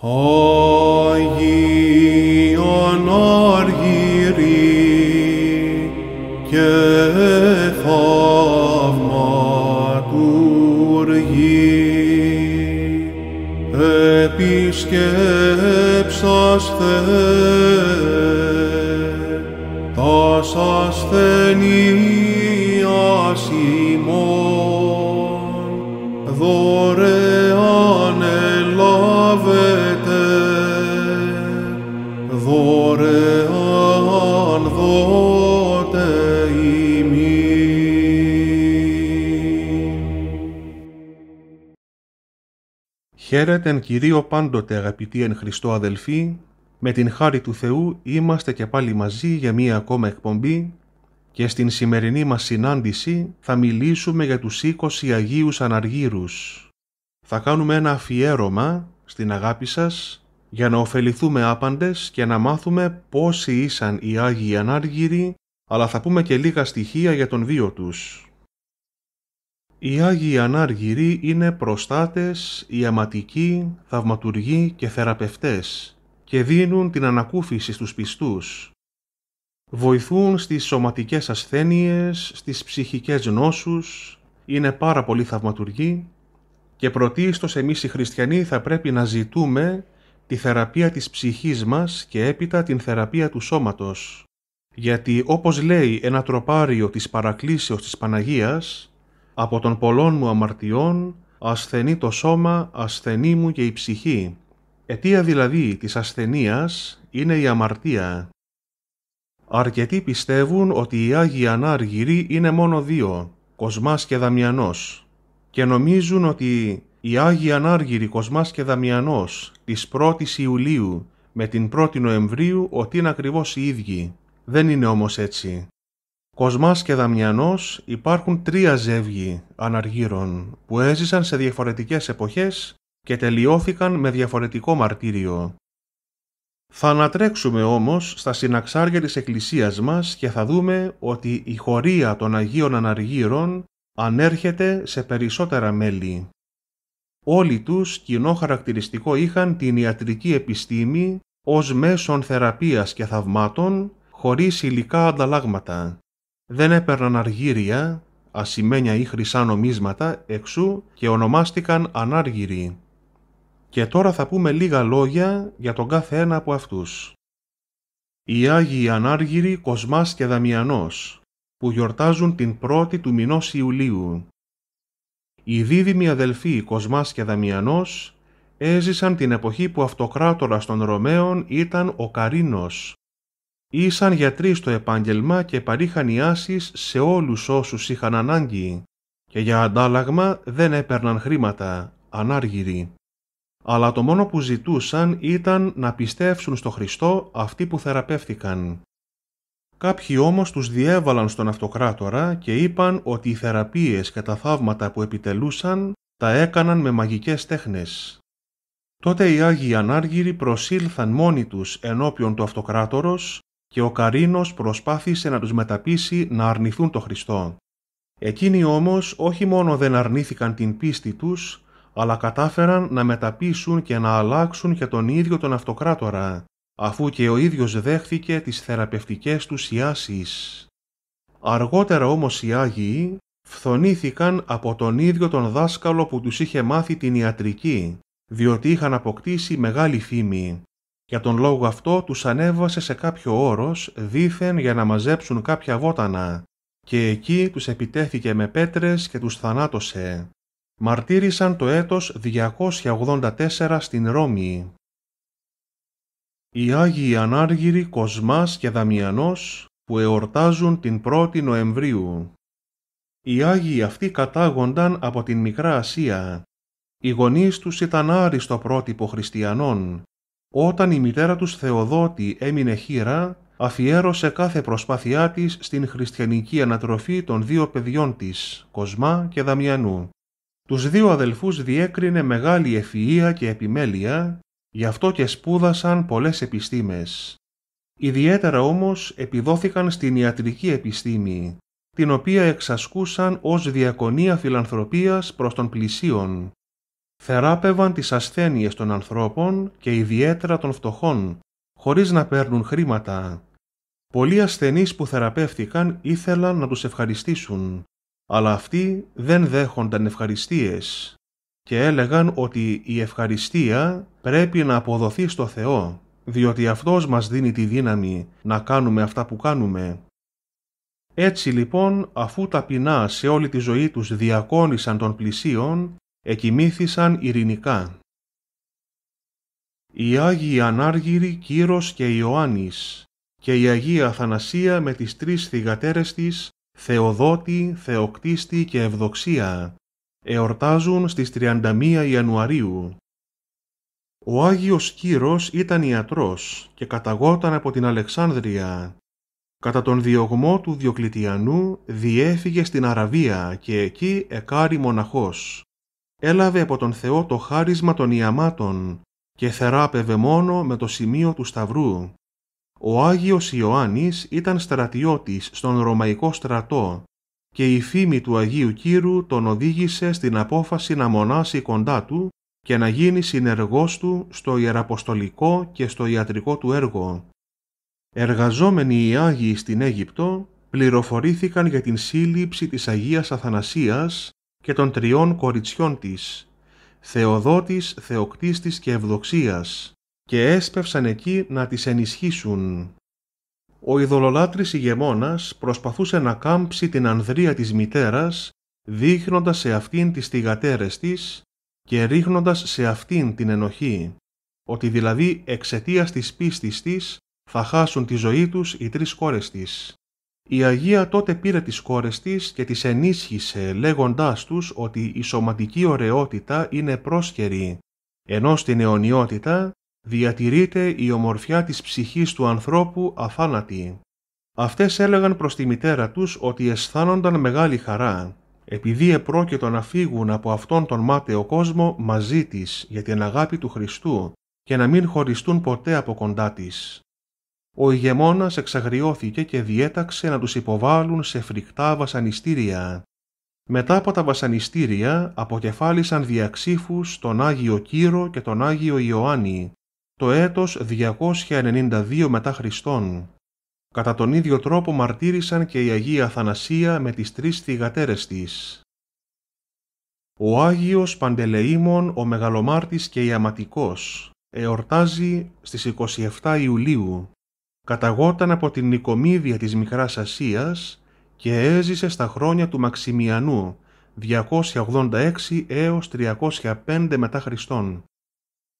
哦。Χαίρετεν κυρίω πάντοτε αγαπητοί εν Χριστώ αδελφοί, με την χάρη του Θεού είμαστε και πάλι μαζί για μία ακόμα εκπομπή και στην σημερινή μας συνάντηση θα μιλήσουμε για τους 20 Αγίους Αναργύρους. Θα κάνουμε ένα αφιέρωμα στην αγάπη σας για να ωφεληθούμε άπαντες και να μάθουμε πόσοι ήσαν οι Άγιοι Ανάργυροι αλλά θα πούμε και λίγα στοιχεία για τον βίο τους. Οι Άγιοι Ανάργυροι είναι προστάτες, ιαματικοί, θαυματουργοί και θεραπευτές και δίνουν την ανακούφιση στους πιστούς. Βοηθούν στις σωματικές ασθένειες, στις ψυχικές νόσους, είναι πάρα πολύ θαυματουργοί και πρωτίστως εμείς οι χριστιανοί θα πρέπει να ζητούμε τη θεραπεία της ψυχής μας και έπειτα την θεραπεία του σώματος. Γιατί όπως λέει ένα τροπάριο της παρακλήσεως της Παναγίας, από των πολλών μου αμαρτιών, ασθενεί το σώμα, ασθενεί μου και η ψυχή. Αιτία δηλαδή της ασθενείας είναι η αμαρτία. Αρκετοί πιστεύουν ότι οι Άγιοι Ανάργυροι είναι μόνο δύο, Κοσμάς και Δαμιανός, και νομίζουν ότι οι Άγιοι Ανάργυροι Κοσμάς και Δαμιανός της 1ης Ιουλίου με την 1η Νοεμβρίου ότι είναι ακριβώς οι ίδιοι. Δεν είναι όμως έτσι. Κοσμάς και Δαμιανός υπάρχουν τρία ζεύγη αναργύρων που έζησαν σε διαφορετικές εποχές και τελειώθηκαν με διαφορετικό μαρτύριο. Θα ανατρέξουμε όμως στα συναξάρια της Εκκλησίας μας και θα δούμε ότι η χωρία των Αγίων Αναργύρων ανέρχεται σε περισσότερα μέλη. Όλοι τους κοινό χαρακτηριστικό είχαν την ιατρική επιστήμη ως μέσον θεραπείας και θαυμάτων χωρίς υλικά ανταλλάγματα. Δεν έπαιρναν αργύρια, ασημένια ή χρυσά νομίσματα, εξού και ονομάστηκαν ανάργυροι. Και τώρα θα πούμε λίγα λόγια για τον κάθε ένα από αυτούς. Οι Άγιοι Ανάργυροι Κοσμάς και Δαμιανός, που γιορτάζουν την πρώτη του μηνός Ιουλίου. Οι δίδυμοι αδελφοί Κοσμάς και Δαμιανός έζησαν την εποχή που αυτοκράτορας των Ρωμαίων ήταν ο Καρίνος, Ήσαν γιατροί στο επάγγελμα και παρήχαν ιάσεις σε όλους όσους είχαν ανάγκη και για αντάλλαγμα δεν έπαιρναν χρήματα, ανάργυροι. Αλλά το μόνο που ζητούσαν ήταν να πιστεύσουν στο Χριστό αυτοί που θεραπεύτηκαν. Κάποιοι όμως τους διέβαλαν στον αυτοκράτορα και είπαν ότι οι θεραπείες και τα θαύματα που επιτελούσαν τα έκαναν με μαγικές τέχνες. Τότε οι Άγιοι Ανάργυροι προσήλθαν μόνοι τους ενώπιον του αυτοκράτορος και ο Καρίνος προσπάθησε να τους μεταπίσει να αρνηθούν το Χριστό. Εκείνοι όμως όχι μόνο δεν αρνήθηκαν την πίστη τους, αλλά κατάφεραν να μεταπίσουν και να αλλάξουν και τον ίδιο τον αυτοκράτορα, αφού και ο ίδιος δέχθηκε τις θεραπευτικές τους ιάσεις. Αργότερα όμως οι Άγιοι φθονήθηκαν από τον ίδιο τον δάσκαλο που τους είχε μάθει την ιατρική, διότι είχαν αποκτήσει μεγάλη φήμη για τον λόγο αυτό τους ανέβασε σε κάποιο όρος δήθεν για να μαζέψουν κάποια βότανα και εκεί τους επιτέθηκε με πέτρες και τους θανάτωσε. Μαρτύρησαν το έτος 284 στην Ρώμη. Οι Άγιοι Ανάργυροι Κοσμάς και Δαμιανός που εορτάζουν την 1η Νοεμβρίου. Οι Άγιοι αυτοί κατάγονταν από την Μικρά Ασία. Οι γονείς τους ήταν άριστο πρότυπο χριστιανών όταν η μητέρα τους Θεοδότη έμεινε χείρα, αφιέρωσε κάθε προσπάθειά της στην χριστιανική ανατροφή των δύο παιδιών της, Κοσμά και Δαμιανού. Τους δύο αδελφούς διέκρινε μεγάλη ευφυΐα και επιμέλεια, γι' αυτό και σπούδασαν πολλές επιστήμες. Ιδιαίτερα όμως επιδόθηκαν στην ιατρική επιστήμη, την οποία εξασκούσαν ως διακονία φιλανθρωπίας προς τον πλησίον, θεράπευαν τις ασθένειες των ανθρώπων και ιδιαίτερα των φτωχών, χωρίς να παίρνουν χρήματα. Πολλοί ασθενείς που θεραπεύτηκαν ήθελαν να τους ευχαριστήσουν, αλλά αυτοί δεν δέχονταν ευχαριστίες και έλεγαν ότι η ευχαριστία πρέπει να αποδοθεί στο Θεό, διότι Αυτός μας δίνει τη δύναμη να κάνουμε αυτά που κάνουμε. Έτσι λοιπόν, αφού ταπεινά σε όλη τη ζωή τους διακόνησαν των πλησίων, εκοιμήθησαν ειρηνικά. Οι Άγιοι Ανάργυροι Κύρος και Ιωάννης και η Αγία Αθανασία με τις τρεις θυγατέρες της, Θεοδότη, Θεοκτίστη και Ευδοξία, εορτάζουν στις 31 Ιανουαρίου. Ο Άγιος Κύρος ήταν ιατρός και καταγόταν από την Αλεξάνδρεια. Κατά τον διωγμό του Διοκλητιανού διέφυγε στην Αραβία και εκεί εκάρι μοναχός έλαβε από τον Θεό το χάρισμα των ιαμάτων και θεράπευε μόνο με το σημείο του σταυρού. Ο Άγιος Ιωάννης ήταν στρατιώτης στον Ρωμαϊκό στρατό και η φήμη του Αγίου Κύρου τον οδήγησε στην απόφαση να μονάσει κοντά του και να γίνει συνεργός του στο ιεραποστολικό και στο ιατρικό του έργο. Εργαζόμενοι οι Άγιοι στην Αίγυπτο πληροφορήθηκαν για την σύλληψη της Αγίας Αθανασίας και των τριών κοριτσιών της, Θεοδότης, Θεοκτίστης και Ευδοξίας, και έσπευσαν εκεί να τις ενισχύσουν. Ο ειδωλολάτρης ηγεμόνας προσπαθούσε να κάμψει την ανδρία της μητέρας, δείχνοντας σε αυτήν τις θυγατέρες της και ρίχνοντας σε αυτήν την ενοχή, ότι δηλαδή εξαιτίας της πίστης της θα χάσουν τη ζωή τους οι τρεις κόρες της. Η Αγία τότε πήρε τις κόρες της και τις ενίσχυσε λέγοντάς τους ότι η σωματική ωραιότητα είναι πρόσχερη, ενώ στην αιωνιότητα διατηρείται η ομορφιά της ψυχής του ανθρώπου αθάνατη. Αυτές έλεγαν προς τη μητέρα τους ότι αισθάνονταν μεγάλη χαρά, επειδή επρόκειτο να φύγουν από αυτόν τον μάταιο κόσμο μαζί της για την αγάπη του Χριστού και να μην χωριστούν ποτέ από κοντά της ο ηγεμόνας εξαγριώθηκε και διέταξε να τους υποβάλουν σε φρικτά βασανιστήρια. Μετά από τα βασανιστήρια αποκεφάλισαν διαξήφους τον Άγιο Κύρο και τον Άγιο Ιωάννη το έτος 292 μετά Χριστόν. Κατά τον ίδιο τρόπο μαρτύρησαν και η Αγία Αθανασία με τις τρεις θυγατέρες της. Ο Άγιος Παντελεήμων ο Μεγαλομάρτης και Αματικός εορτάζει στις 27 Ιουλίου καταγόταν από την Νικομίδια της Μικράς Ασίας και έζησε στα χρόνια του Μαξιμιανού 286 έως 305 μετά Χριστόν.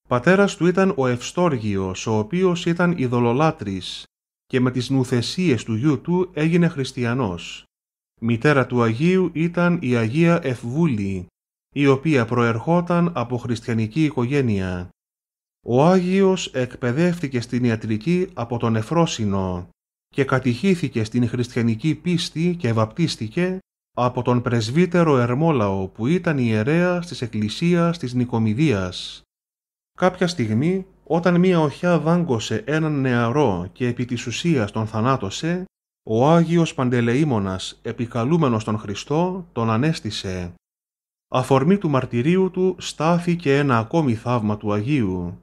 Πατέρας του ήταν ο Ευστόργιος, ο οποίος ήταν ειδωλολάτρης και με τις νουθεσίες του γιού του έγινε χριστιανός. Μητέρα του Αγίου ήταν η Αγία Ευβούλη, η οποία προερχόταν από χριστιανική οικογένεια. Ο Άγιος εκπαιδεύτηκε στην ιατρική από τον Εφρόσινο και κατηχήθηκε στην χριστιανική πίστη και βαπτίστηκε από τον πρεσβύτερο Ερμόλαο που ήταν ιερέα της εκκλησίας της Νικομιδίας. Κάποια στιγμή, όταν μία οχιά δάγκωσε έναν νεαρό και επί της ουσίας τον θανάτωσε, ο Άγιος Παντελεήμονας, επικαλούμενος τον Χριστό, τον ανέστησε. Αφορμή του μαρτυρίου του στάθηκε ένα ακόμη θαύμα του Αγίου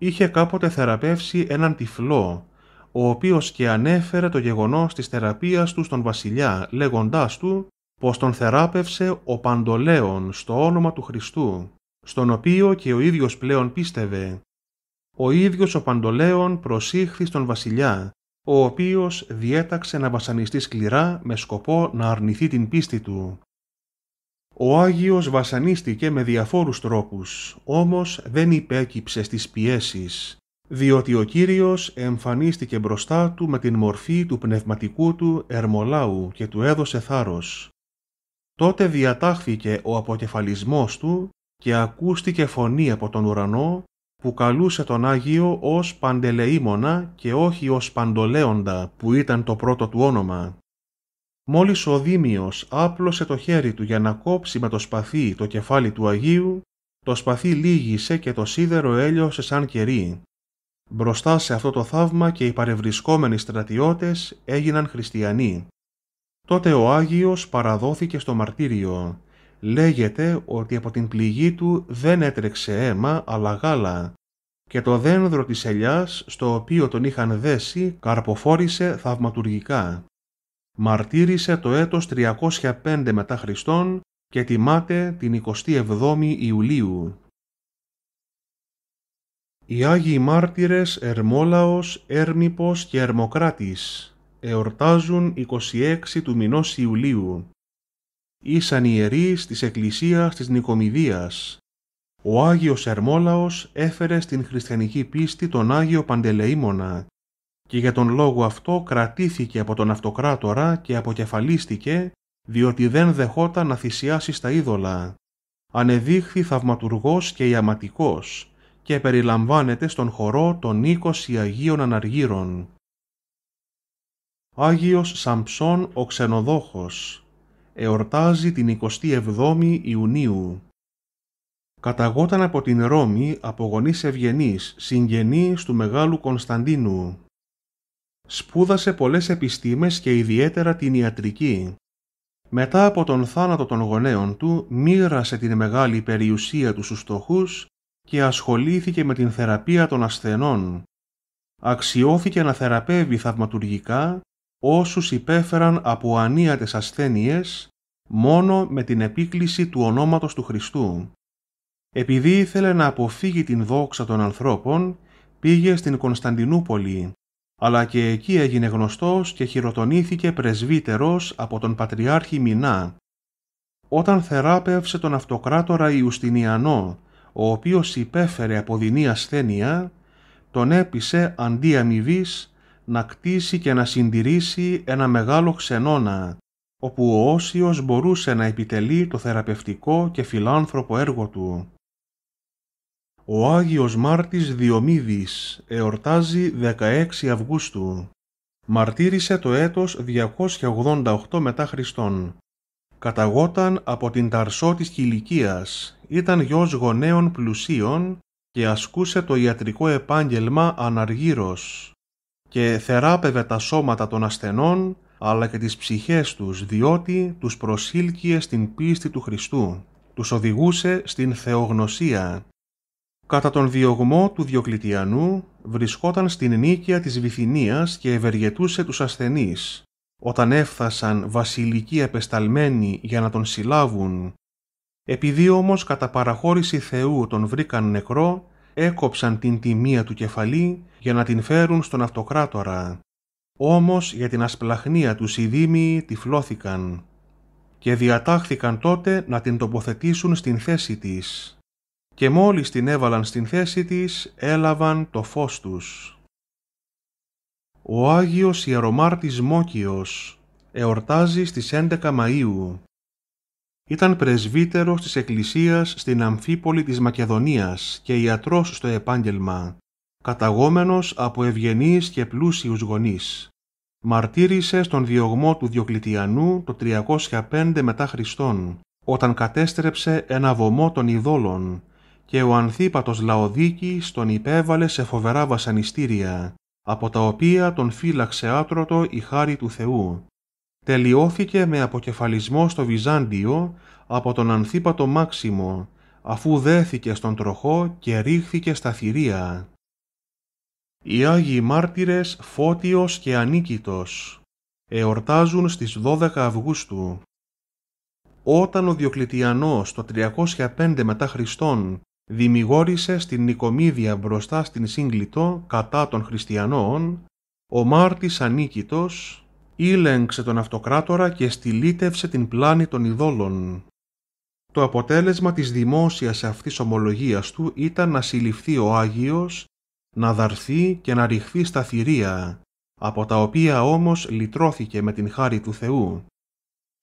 είχε κάποτε θεραπεύσει έναν τυφλό, ο οποίος και ανέφερε το γεγονός της θεραπείας του στον βασιλιά, λέγοντάς του πως τον θεράπευσε ο Παντολέων στο όνομα του Χριστού, στον οποίο και ο ίδιος πλέον πίστευε. Ο ίδιος ο Παντολέων προσήχθη στον βασιλιά, ο οποίος διέταξε να βασανιστεί σκληρά με σκοπό να αρνηθεί την πίστη του. Ο Άγιος βασανίστηκε με διαφόρους τρόπους, όμως δεν υπέκυψε στις πιέσεις, διότι ο Κύριος εμφανίστηκε μπροστά του με την μορφή του πνευματικού του Ερμολάου και του έδωσε θάρρος. Τότε διατάχθηκε ο αποκεφαλισμός του και ακούστηκε φωνή από τον ουρανό που καλούσε τον Άγιο ως Παντελεήμονα και όχι ως Παντολέοντα που ήταν το πρώτο του όνομα. Μόλις ο Δήμιος άπλωσε το χέρι του για να κόψει με το σπαθί το κεφάλι του Αγίου, το σπαθί λύγησε και το σίδερο έλειωσε σαν κερί. Μπροστά σε αυτό το θαύμα και οι παρευρισκόμενοι στρατιώτες έγιναν χριστιανοί. Τότε ο Άγιος παραδόθηκε στο μαρτύριο. Λέγεται ότι από την πληγή του δεν έτρεξε αίμα αλλά γάλα και το δένδρο της ελιάς στο οποίο τον είχαν δέσει καρποφόρησε θαυματουργικά. Μαρτύρησε το έτος 305 μετά Χριστόν και τιμάται την 27η Ιουλίου. Οι Άγιοι Μάρτυρες Ερμόλαος, Έρμυπος και Ερμοκράτης εορτάζουν 26 του μηνός Ιουλίου. Ήσαν ιερεί της Εκκλησίας της Νικομιδίας. Ο Άγιος Ερμόλαος έφερε στην χριστιανική πίστη τον Άγιο Παντελεήμονα και για τον λόγο αυτό κρατήθηκε από τον αυτοκράτορα και αποκεφαλίστηκε διότι δεν δεχόταν να θυσιάσει στα είδωλα. Ανεδείχθη θαυματουργός και ιαματικός και περιλαμβάνεται στον χορό των 20 Αγίων Αναργύρων. Άγιος Σαμψών ο Ξενοδόχος εορτάζει την 27η Ιουνίου. Καταγόταν από την Ρώμη από γονείς ευγενείς, συγγενείς του Μεγάλου Κωνσταντίνου. Σπούδασε πολλές επιστήμες και ιδιαίτερα την ιατρική. Μετά από τον θάνατο των γονέων του, μοίρασε την μεγάλη περιουσία του στους στοχούς και ασχολήθηκε με την θεραπεία των ασθενών. Αξιώθηκε να θεραπεύει θαυματουργικά όσους υπέφεραν από ανίατες ασθένειες μόνο με την επίκληση του ονόματος του Χριστού. Επειδή ήθελε να αποφύγει την δόξα των ανθρώπων, πήγε στην Κωνσταντινούπολη αλλά και εκεί έγινε γνωστός και χειροτονήθηκε πρεσβύτερος από τον Πατριάρχη Μινά. Όταν θεράπευσε τον αυτοκράτορα Ιουστινιανό, ο οποίος υπέφερε από δεινή ασθένεια, τον έπεισε αντί αμοιβής να κτίσει και να συντηρήσει ένα μεγάλο ξενώνα, όπου ο Όσιος μπορούσε να επιτελεί το θεραπευτικό και φιλάνθρωπο έργο του. Ο Άγιος Μάρτης Διομήδης εορτάζει 16 Αυγούστου. Μαρτύρησε το έτος 288 μετά Χριστόν. Καταγόταν από την Ταρσό της Κιλικίας, ήταν γιος γονέων πλουσίων και ασκούσε το ιατρικό επάγγελμα αναργύρος και θεράπευε τα σώματα των ασθενών αλλά και τις ψυχές τους διότι τους προσήλκυε στην πίστη του Χριστού, τους οδηγούσε στην θεογνωσία Κατά τον διωγμό του Διοκλητιανού βρισκόταν στην νίκαια της Βυθινίας και ευεργετούσε τους ασθενείς. Όταν έφθασαν βασιλικοί επεσταλμένοι για να τον συλλάβουν, επειδή όμως κατά παραχώρηση Θεού τον βρήκαν νεκρό, έκοψαν την τιμία του κεφαλή για να την φέρουν στον αυτοκράτορα. Όμως για την ασπλαχνία τους οι δήμοι τυφλώθηκαν και διατάχθηκαν τότε να την τοποθετήσουν στην θέση της και μόλις την έβαλαν στην θέση της έλαβαν το φως τους. Ο Άγιος Ιερομάρτης Μόκιος εορτάζει στις 11 Μαΐου. Ήταν πρεσβύτερος της Εκκλησίας στην Αμφίπολη της Μακεδονίας και ιατρός στο επάγγελμα, καταγόμενος από ευγενείς και πλούσιους γονείς. Μαρτύρησε στον διωγμό του Διοκλητιανού το 305 μετά Χριστόν, όταν κατέστρεψε ένα βωμό των ειδόλων και ο ανθίπατος Λαοδίκης τον υπέβαλε σε φοβερά βασανιστήρια, από τα οποία τον φύλαξε άτρωτο η χάρη του Θεού. Τελειώθηκε με αποκεφαλισμό στο Βυζάντιο από τον ανθίπατο Μάξιμο, αφού δέθηκε στον τροχό και ρίχθηκε στα θηρία. Οι Άγιοι Μάρτυρες Φώτιος και Ανίκητος εορτάζουν στις 12 Αυγούστου. Όταν ο Διοκλητιανός το 305 μετά Χριστόν δημιγόρησε στην Νικομίδια μπροστά στην Σύγκλιτο κατά των χριστιανών, ο Μάρτης Ανίκητος ήλεγξε τον αυτοκράτορα και στυλίτευσε την πλάνη των ειδόλων. Το αποτέλεσμα της δημόσιας αυτής ομολογίας του ήταν να συλληφθεί ο Άγιος, να δαρθεί και να ριχθεί στα θηρία, από τα οποία όμως λυτρώθηκε με την χάρη του Θεού.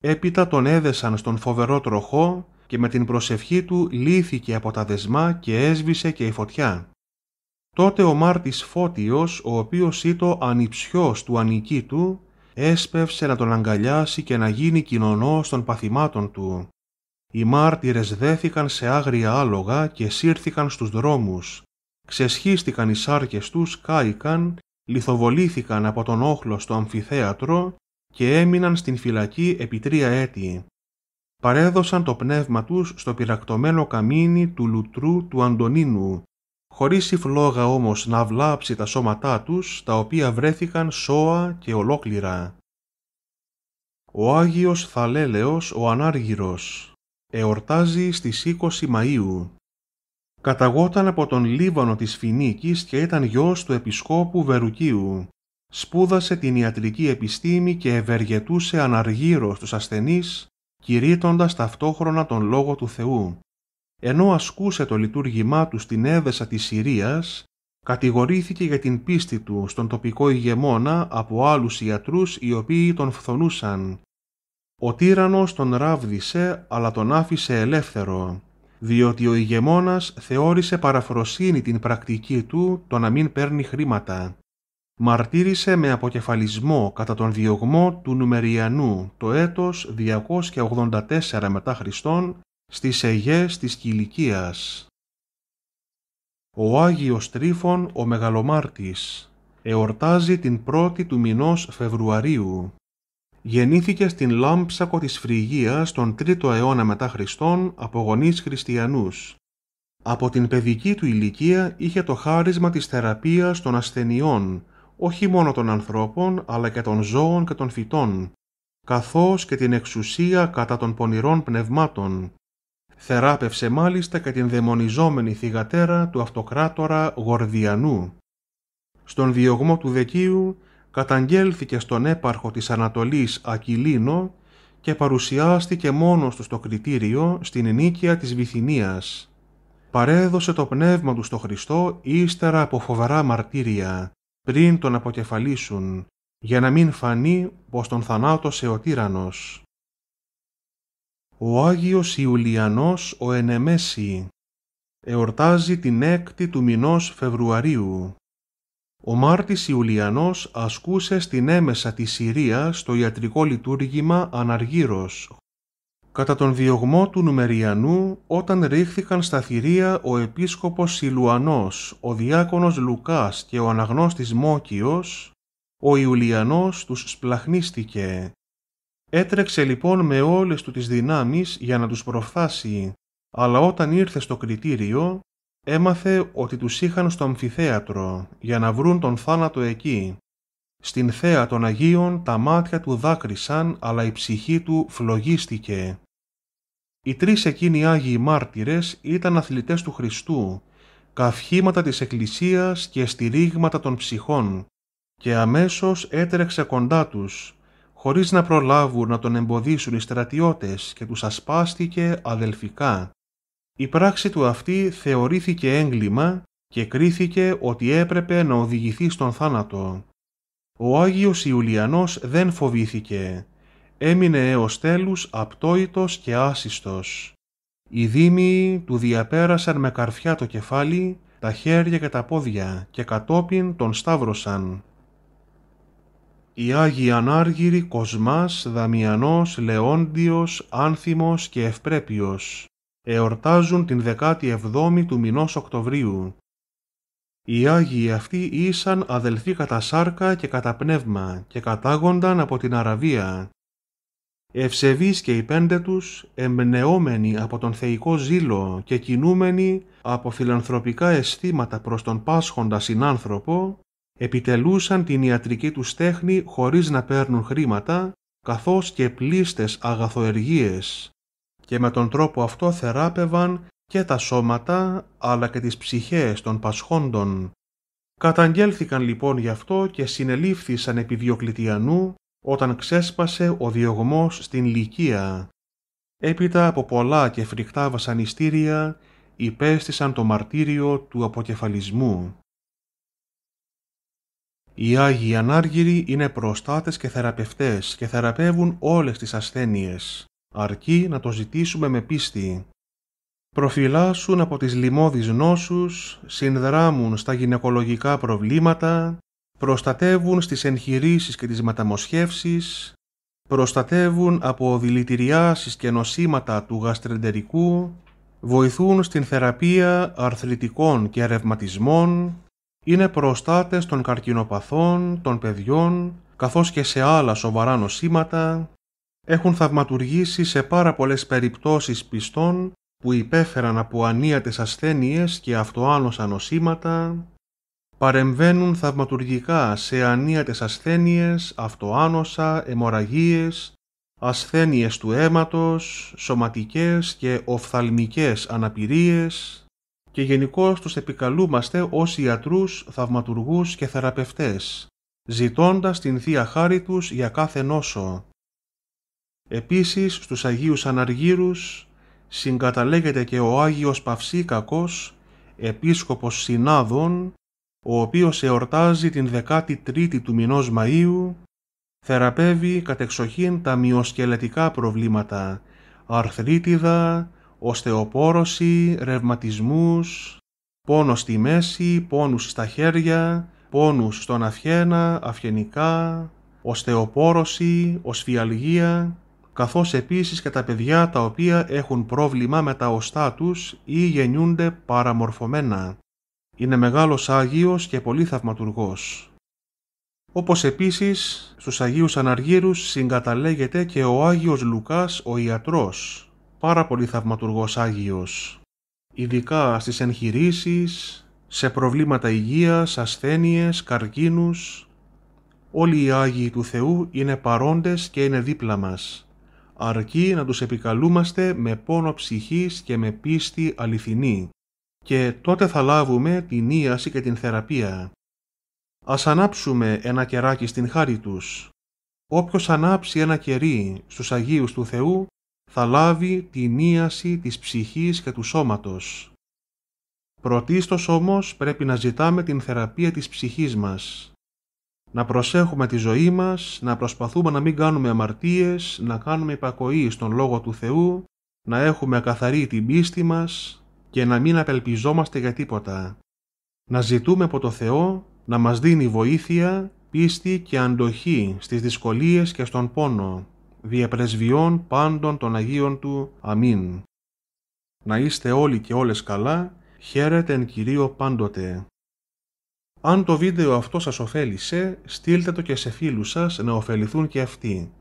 Έπειτα τον έδεσαν στον φοβερό τροχό και με την προσευχή του λύθηκε από τα δεσμά και έσβησε και η φωτιά. Τότε ο Μάρτης Φώτιος, ο οποίος ήτο ανιψιός του ανικήτου, έσπευσε να τον αγκαλιάσει και να γίνει κοινωνός των παθημάτων του. Οι μάρτυρες δέθηκαν σε άγρια άλογα και σύρθηκαν στους δρόμους. Ξεσχίστηκαν οι σάρκες τους, κάηκαν, λιθοβολήθηκαν από τον όχλο στο αμφιθέατρο και έμειναν στην φυλακή επί τρία έτη παρέδωσαν το πνεύμα τους στο πυρακτωμένο καμίνι του λουτρού του Αντωνίνου, χωρίς η φλόγα όμως να βλάψει τα σώματά τους, τα οποία βρέθηκαν σώα και ολόκληρα. Ο Άγιος Θαλέλεος ο Ανάργυρος εορτάζει στις 20 Μαΐου. Καταγόταν από τον Λίβανο της Φινίκης και ήταν γιος του Επισκόπου Βερουκίου. Σπούδασε την ιατρική επιστήμη και ευεργετούσε αναργύρως στους ασθενείς κηρύττοντας ταυτόχρονα τον Λόγο του Θεού. Ενώ ασκούσε το λειτουργήμά του στην έδεσα της Συρίας, κατηγορήθηκε για την πίστη του στον τοπικό ηγεμόνα από άλλους ιατρούς οι οποίοι τον φθονούσαν. Ο τύρανος τον ράβδισε αλλά τον άφησε ελεύθερο, διότι ο ηγεμόνας θεώρησε παραφροσύνη την πρακτική του το να μην παίρνει χρήματα μαρτύρησε με αποκεφαλισμό κατά τον διωγμό του Νουμεριανού το έτος 284 μετά Χριστόν στις Αιγές της Κιλικίας. Ο Άγιος Τρίφων ο Μεγαλομάρτης εορτάζει την πρώτη του μηνός Φεβρουαρίου. Γεννήθηκε στην Λάμψακο της Φρυγίας τον 3ο αιώνα μετά Χριστόν από γονείς χριστιανούς. Από την παιδική του ηλικία είχε το χάρισμα της θεραπείας των ασθενειών όχι μόνο των ανθρώπων, αλλά και των ζώων και των φυτών, καθώς και την εξουσία κατά των πονηρών πνευμάτων. Θεράπευσε μάλιστα και την δαιμονιζόμενη θυγατέρα του αυτοκράτορα Γορδιανού. Στον διωγμό του Δεκίου καταγγέλθηκε στον έπαρχο της Ανατολής Ακυλίνο και παρουσιάστηκε μόνος του στο κριτήριο στην νίκαια της Βυθινίας. Παρέδωσε το πνεύμα του στο Χριστό ύστερα από φοβερά μαρτύρια πριν τον αποκεφαλίσουν, για να μην φανεί πως τον θανάτωσε ο τύρανος. Ο Άγιος Ιουλιανός ο Ενεμέση εορτάζει την έκτη του μηνός Φεβρουαρίου. Ο Μάρτης Ιουλιανός ασκούσε στην έμεσα της Συρίας το ιατρικό λειτουργήμα Αναργύρος, κατά τον διωγμό του Νουμεριανού όταν ρίχθηκαν στα θηρία ο επίσκοπος Σιλουανός, ο διάκονος Λουκάς και ο αναγνώστης Μόκιος, ο Ιουλιανός τους σπλαχνίστηκε. Έτρεξε λοιπόν με όλες του τις δυνάμεις για να τους προφθάσει, αλλά όταν ήρθε στο κριτήριο, έμαθε ότι τους είχαν στο αμφιθέατρο για να βρουν τον θάνατο εκεί στην θέα των Αγίων τα μάτια του δάκρυσαν, αλλά η ψυχή του φλογίστηκε. Οι τρεις εκείνοι Άγιοι μάρτυρες ήταν αθλητές του Χριστού, καυχήματα της Εκκλησίας και στηρίγματα των ψυχών, και αμέσως έτρεξε κοντά τους, χωρίς να προλάβουν να τον εμποδίσουν οι στρατιώτες και τους ασπάστηκε αδελφικά. Η πράξη του αυτή θεωρήθηκε έγκλημα και κρίθηκε ότι έπρεπε να οδηγηθεί στον θάνατο ο Άγιος Ιουλιανός δεν φοβήθηκε. Έμεινε έως τέλους απτόητος και άσυστος. Οι δήμοι του διαπέρασαν με καρφιά το κεφάλι, τα χέρια και τα πόδια και κατόπιν τον σταύρωσαν. Οι Άγιοι Ανάργυροι Κοσμάς, Δαμιανός, Λεόντιος, Άνθιμος και Ευπρέπιος εορτάζουν την 17η του μηνός Οκτωβρίου οι Άγιοι αυτοί ήσαν αδελφοί κατά σάρκα και κατά πνεύμα και κατάγονταν από την Αραβία. Ευσεβείς και οι πέντε τους, εμπνεόμενοι από τον θεϊκό ζήλο και κινούμενοι από φιλανθρωπικά αισθήματα προς τον πάσχοντα συνάνθρωπο, επιτελούσαν την ιατρική τους τέχνη χωρίς να παίρνουν χρήματα, καθώς και πλήστες αγαθοεργίες, και με τον τρόπο αυτό θεράπευαν και τα σώματα αλλά και τις ψυχές των πασχόντων. Καταγγέλθηκαν λοιπόν γι' αυτό και συνελήφθησαν επί Διοκλητιανού όταν ξέσπασε ο διωγμός στην Λυκία. Έπειτα από πολλά και φρικτά βασανιστήρια υπέστησαν το μαρτύριο του αποκεφαλισμού. Οι Άγιοι Ανάργυροι είναι προστάτες και θεραπευτές και θεραπεύουν όλες τις ασθένειες, αρκεί να το ζητήσουμε με πίστη προφυλάσσουν από τις λοιμώδεις νόσους, συνδράμουν στα γυναικολογικά προβλήματα, προστατεύουν στις εγχειρήσεις και τις μεταμοσχεύσεις, προστατεύουν από δηλητηριάσεις και νοσήματα του γαστρεντερικού, βοηθούν στην θεραπεία αρθρητικών και ρευματισμών, είναι προστάτες των καρκινοπαθών, των παιδιών, καθώς και σε άλλα σοβαρά νοσήματα, έχουν θαυματουργήσει σε πάρα πολλές περιπτώσεις πιστών που υπέφεραν από ανίατες ασθένειες και αυτοάνωσα νοσήματα, παρεμβαίνουν θαυματουργικά σε ανίατες ασθένειες, αυτοάνωσα, αιμορραγίες, ασθένειες του αίματος, σωματικές και οφθαλμικές αναπηρίες και γενικώ τους επικαλούμαστε ως ιατρούς, θαυματουργούς και θεραπευτές, ζητώντας την Θεία Χάρη τους για κάθε νόσο. Επίσης στους Αγίους Αναργύρους συγκαταλέγεται και ο Άγιος Παυσίκακος, επίσκοπος Συνάδων, ο οποίος εορτάζει την 13η του μηνός Μαΐου, θεραπεύει κατεξοχήν τα μυοσκελετικά προβλήματα, αρθρίτιδα, οστεοπόρωση, ρευματισμούς, πόνος στη μέση, πόνους στα χέρια, πόνους στον αφιένα, αφιενικά, οστεοπόρωση, οσφιαλγία, καθώς επίσης και τα παιδιά τα οποία έχουν πρόβλημα με τα οστά τους ή γεννιούνται παραμορφωμένα. Είναι μεγάλος Άγιος και πολύ θαυματουργός. Όπως επίσης στους Αγίους Αναργύρους συγκαταλέγεται και ο Άγιος Λουκάς ο ιατρός, πάρα πολύ θαυματουργός Άγιος, ειδικά στις εγχειρήσεις, σε προβλήματα υγείας, ασθένειες, καρκίνους. Όλοι οι Άγιοι του Θεού είναι παρόντες και είναι δίπλα μας αρκεί να τους επικαλούμαστε με πόνο ψυχής και με πίστη αληθινή και τότε θα λάβουμε την ίαση και την θεραπεία. Ας ανάψουμε ένα κεράκι στην χάρη τους. Όποιος ανάψει ένα κερί στους Αγίους του Θεού θα λάβει την ίαση της ψυχής και του σώματος. Πρωτίστως όμως πρέπει να ζητάμε την θεραπεία της ψυχής μας να προσέχουμε τη ζωή μας, να προσπαθούμε να μην κάνουμε αμαρτίες, να κάνουμε υπακοή στον Λόγο του Θεού, να έχουμε καθαρή την πίστη μας και να μην απελπιζόμαστε για τίποτα. Να ζητούμε από το Θεό να μας δίνει βοήθεια, πίστη και αντοχή στις δυσκολίες και στον πόνο, διαπρεσβειών πάντων των Αγίων Του. Αμήν. Να είστε όλοι και όλες καλά, χαίρετε εν Κυρίω πάντοτε. Αν το βίντεο αυτό σας ωφέλησε, στείλτε το και σε φίλους σας να ωφεληθούν και αυτοί.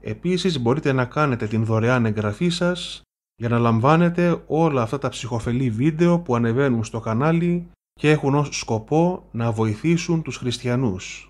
Επίσης μπορείτε να κάνετε την δωρεάν εγγραφή σας για να λαμβάνετε όλα αυτά τα ψυχοφελή βίντεο που ανεβαίνουν στο κανάλι και έχουν ως σκοπό να βοηθήσουν τους χριστιανούς.